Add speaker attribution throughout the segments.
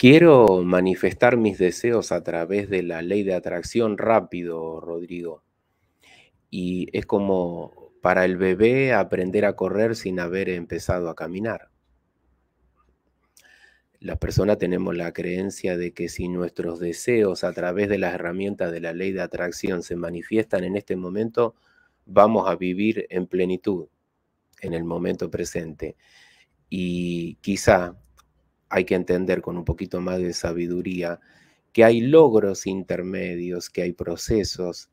Speaker 1: Quiero manifestar mis deseos a través de la ley de atracción rápido, Rodrigo. Y es como para el bebé aprender a correr sin haber empezado a caminar. Las personas tenemos la creencia de que si nuestros deseos a través de las herramientas de la ley de atracción se manifiestan en este momento, vamos a vivir en plenitud, en el momento presente. Y quizá hay que entender con un poquito más de sabiduría que hay logros intermedios, que hay procesos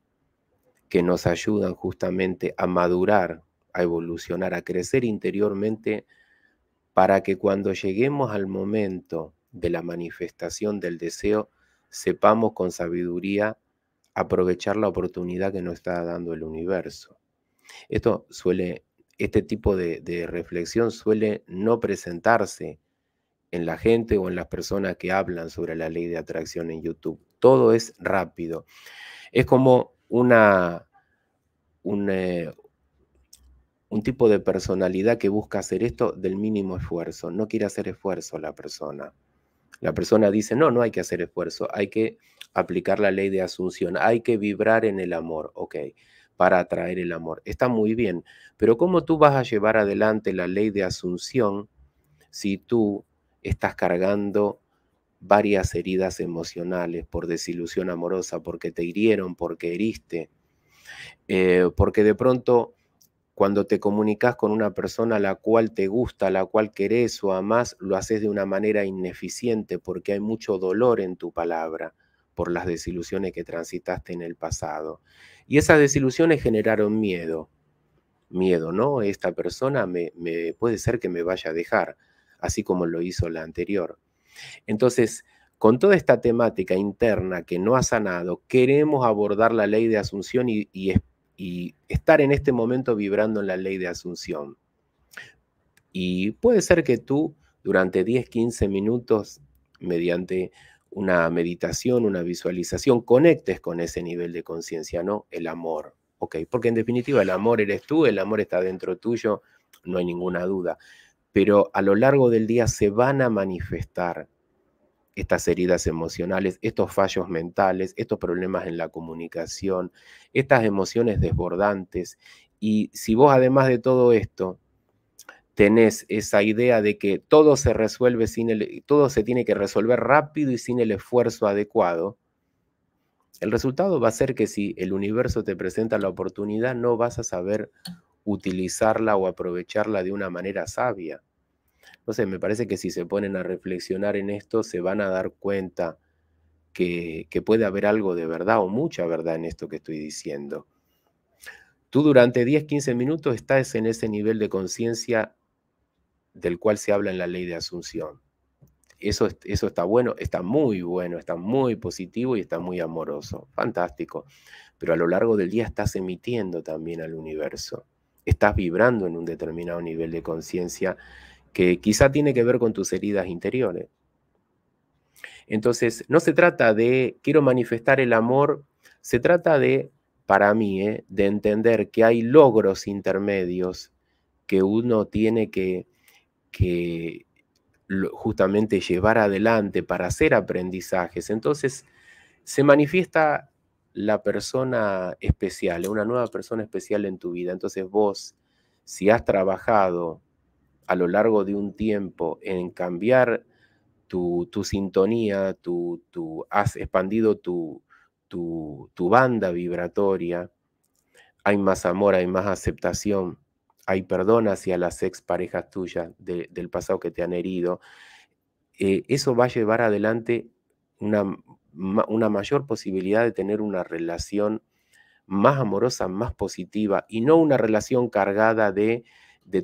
Speaker 1: que nos ayudan justamente a madurar, a evolucionar, a crecer interiormente, para que cuando lleguemos al momento de la manifestación del deseo, sepamos con sabiduría aprovechar la oportunidad que nos está dando el universo. Esto suele, este tipo de, de reflexión suele no presentarse en la gente o en las personas que hablan sobre la ley de atracción en YouTube. Todo es rápido. Es como una, un, eh, un tipo de personalidad que busca hacer esto del mínimo esfuerzo. No quiere hacer esfuerzo la persona. La persona dice, no, no hay que hacer esfuerzo, hay que aplicar la ley de asunción, hay que vibrar en el amor, ok, para atraer el amor. Está muy bien, pero ¿cómo tú vas a llevar adelante la ley de asunción si tú estás cargando varias heridas emocionales por desilusión amorosa, porque te hirieron, porque heriste, eh, porque de pronto cuando te comunicas con una persona a la cual te gusta, a la cual querés o amás, lo haces de una manera ineficiente porque hay mucho dolor en tu palabra por las desilusiones que transitaste en el pasado. Y esas desilusiones generaron miedo. Miedo, ¿no? Esta persona me puede ser que me vaya a dejar así como lo hizo la anterior. Entonces, con toda esta temática interna que no ha sanado, queremos abordar la ley de asunción y, estar en este momento vibrando en la ley de asunción. Y puede ser que tú durante 10, 15 minutos, mediante una meditación, una visualización, conectes con ese nivel de conciencia, ¿no? El amor. Ok, porque en definitiva el amor eres tú, el amor está dentro tuyo, no hay ninguna duda pero a lo largo del día se van a manifestar estas heridas emocionales, estos fallos mentales, estos problemas en la comunicación, estas emociones desbordantes. Y si vos además de todo esto tenés esa idea de que todo se resuelve sin el, todo se tiene que resolver rápido y sin el esfuerzo adecuado, el resultado va a ser que si el universo te presenta la oportunidad no vas a saber utilizarla o aprovecharla de una manera sabia. Entonces, me parece que si se ponen a reflexionar en esto, se van a dar cuenta que, puede haber algo de verdad o mucha verdad en esto que estoy diciendo. Tú durante 10, 15 minutos estás en ese nivel de conciencia del cual se habla en la ley de asunción. Eso, eso, está bueno, está muy bueno, está muy positivo y está muy amoroso. Fantástico. Pero a lo largo del día estás emitiendo también al universo estás vibrando en un determinado nivel de conciencia que quizá tiene que ver con tus heridas interiores. Entonces, no se trata de quiero manifestar el amor, se trata de, para mí, eh, de entender que hay logros intermedios que uno tiene que, que justamente llevar adelante para hacer aprendizajes. Entonces, se manifiesta la persona especial, una nueva persona especial en tu vida. Entonces vos, si has trabajado a lo largo de un tiempo en cambiar tu, sintonía, tu, has expandido tu, tu, banda vibratoria, hay más amor, hay más aceptación, hay perdón hacia las ex parejas tuyas del pasado que te han herido. Eh, eso va a llevar adelante una una mayor posibilidad de tener una relación más amorosa, más positiva y no una relación cargada de,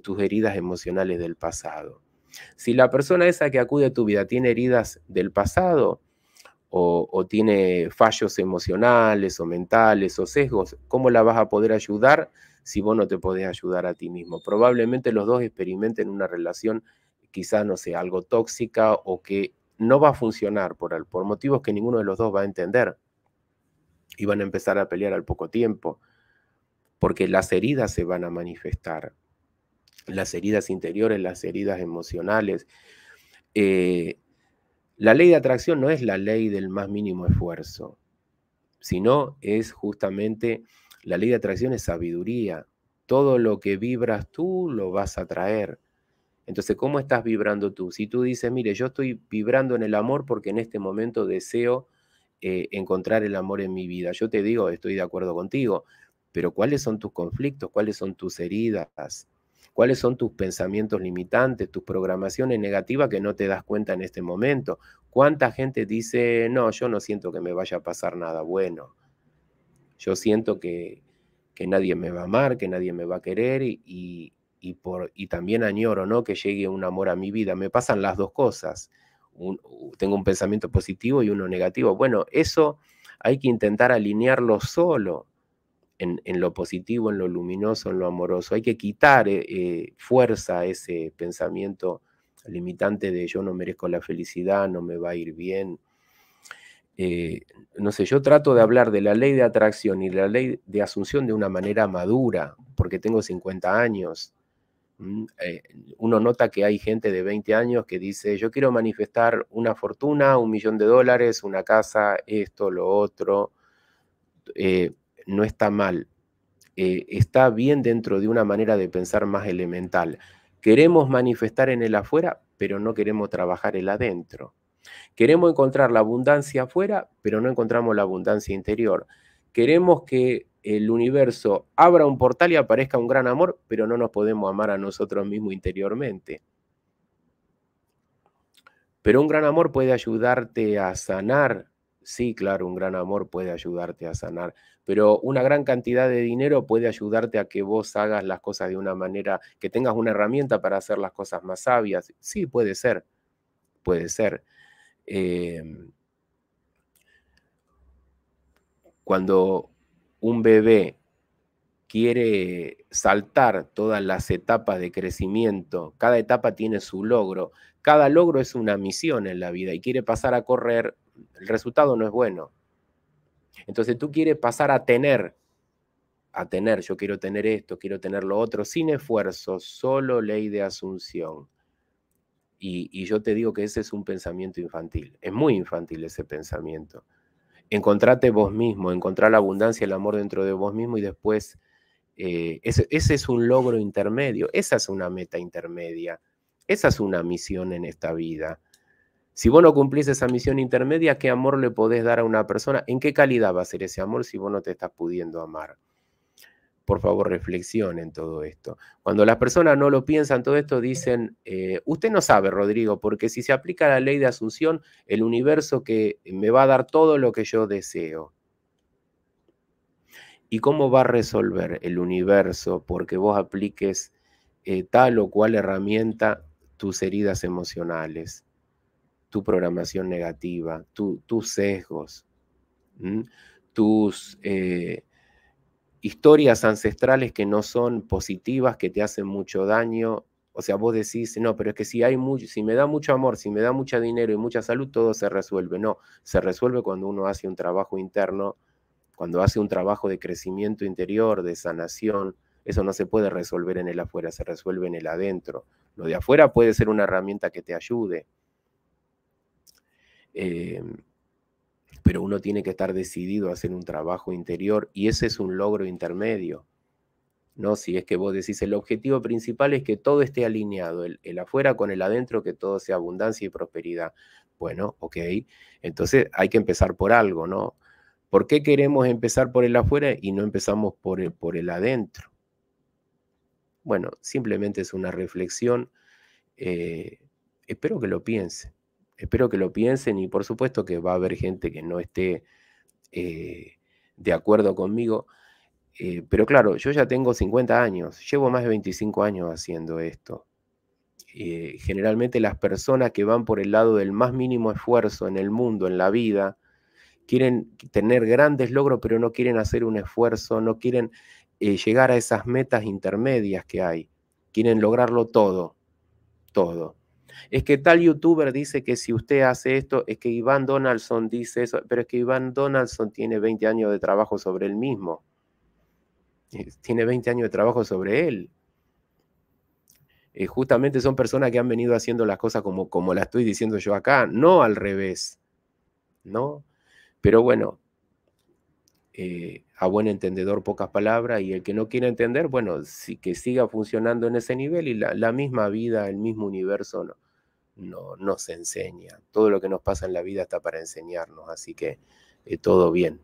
Speaker 1: tus heridas emocionales del pasado. Si la persona esa que acude a tu vida tiene heridas del pasado o, o tiene fallos emocionales o mentales o sesgos, ¿cómo la vas a poder ayudar si vos no te podés ayudar a ti mismo? Probablemente los dos experimenten una relación quizás, no sé, algo tóxica o que no va a funcionar por, por motivos que ninguno de los dos va a entender. Y van a empezar a pelear al poco tiempo, porque las heridas se van a manifestar, las heridas interiores, las heridas emocionales. Eh, la ley de atracción no es la ley del más mínimo esfuerzo, sino es justamente la ley de atracción es sabiduría. Todo lo que vibras tú lo vas a traer. Entonces, ¿cómo estás vibrando tú? Si tú dices, mire, yo estoy vibrando en el amor porque en este momento deseo eh, encontrar el amor en mi vida. Yo te digo, estoy de acuerdo contigo, pero ¿cuáles son tus conflictos? ¿Cuáles son tus heridas? ¿Cuáles son tus pensamientos limitantes, tus programaciones negativas que no te das cuenta en este momento? ¿Cuánta gente dice, no, yo no siento que me vaya a pasar nada bueno? Yo siento que, nadie me va a amar, que nadie me va a querer y y, por, y también añoro ¿no? que llegue un amor a mi vida. Me pasan las dos cosas. tengo un pensamiento positivo y uno negativo. Bueno, eso hay que intentar alinearlo solo en, lo positivo, en lo luminoso, en lo amoroso. Hay que quitar eh, eh, fuerza a ese pensamiento limitante de yo no merezco la felicidad, no me va a ir bien. Eh, no sé, yo trato de hablar de la ley de atracción y la ley de asunción de una manera madura, porque tengo 50 años Mm, eh, uno nota que hay gente de 20 años que dice, yo quiero manifestar una fortuna, un millón de dólares, una casa, esto, lo otro. Eh, no está mal. Eh, está bien dentro de una manera de pensar más elemental. Queremos manifestar en el afuera, pero no queremos trabajar el adentro. Queremos encontrar la abundancia afuera, pero no encontramos la abundancia interior. Queremos que el universo abra un portal y aparezca un gran amor, pero no nos podemos amar a nosotros mismos interiormente. Pero un gran amor puede ayudarte a sanar. Sí, claro, un gran amor puede ayudarte a sanar. Pero una gran cantidad de dinero puede ayudarte a que vos hagas las cosas de una manera, que tengas una herramienta para hacer las cosas más sabias. Sí, puede ser. Puede ser. Em, cuando un bebé quiere saltar todas las etapas de crecimiento, cada etapa tiene su logro, cada logro es una misión en la vida y quiere pasar a correr, el resultado no es bueno. Entonces tú quieres pasar a tener, a tener, yo quiero tener esto, quiero tener lo otro, sin esfuerzo, solo ley de asunción. Y, y yo te digo que ese es un pensamiento infantil, es muy infantil ese pensamiento encontrate vos mismo, encontrar la abundancia, el amor dentro de vos mismo y después eh, ese, ese, es un logro intermedio, esa es una meta intermedia, esa es una misión en esta vida. Si vos no cumplís esa misión intermedia, ¿qué amor le podés dar a una persona? ¿En qué calidad va a ser ese amor si vos no te estás pudiendo amar? por favor reflexionen todo esto. Cuando las personas no lo piensan todo esto, dicen, eh, usted no sabe, Rodrigo, porque si se aplica la ley de asunción, el universo que me va a dar todo lo que yo deseo. ¿Y cómo va a resolver el universo porque vos apliques eh, tal o cual herramienta tus heridas emocionales, tu programación negativa, tus sesgos, tus... Eh, historias ancestrales que no son positivas, que te hacen mucho daño. O sea, vos decís, no, pero es que si, hay mucho, si me da mucho amor, si me da mucho dinero y mucha salud, todo se resuelve. No, se resuelve cuando uno hace un trabajo interno, cuando hace un trabajo de crecimiento interior, de sanación. Eso no se puede resolver en el afuera, se resuelve en el adentro. Lo de afuera puede ser una herramienta que te ayude. Em, pero uno tiene que estar decidido a hacer un trabajo interior y ese es un logro intermedio. ¿no? Si es que vos decís, el objetivo principal es que todo esté alineado, el, afuera con el adentro, que todo sea abundancia y prosperidad. Bueno, ok, entonces hay que empezar por algo, ¿no? ¿Por qué queremos empezar por el afuera y no empezamos por el, por el adentro? Bueno, simplemente es una reflexión. Eh, espero que lo piense espero que lo piensen y por supuesto que va a haber gente que no esté eh, de acuerdo conmigo. Eh, pero claro, yo ya tengo 50 años, llevo más de 25 años haciendo esto. Eh, generalmente las personas que van por el lado del más mínimo esfuerzo en el mundo, en la vida, quieren tener grandes logros, pero no quieren hacer un esfuerzo, no quieren llegar a esas metas intermedias que hay, quieren lograrlo todo, todo. Es que tal youtuber dice que si usted hace esto, es que Iván Donaldson dice eso, pero es que Iván Donaldson tiene 20 años de trabajo sobre él mismo. Eh, tiene 20 años de trabajo sobre él. Eh, justamente son personas que han venido haciendo las cosas como, como las estoy diciendo yo acá, no al revés. ¿No? Pero bueno, eh, a buen entendedor pocas palabras y el que no quiere entender, bueno, sí, que siga funcionando en ese nivel y la misma vida, el mismo universo ¿no? no, nos enseña. Todo lo que nos pasa en la vida está para enseñarnos, así que eh, todo bien.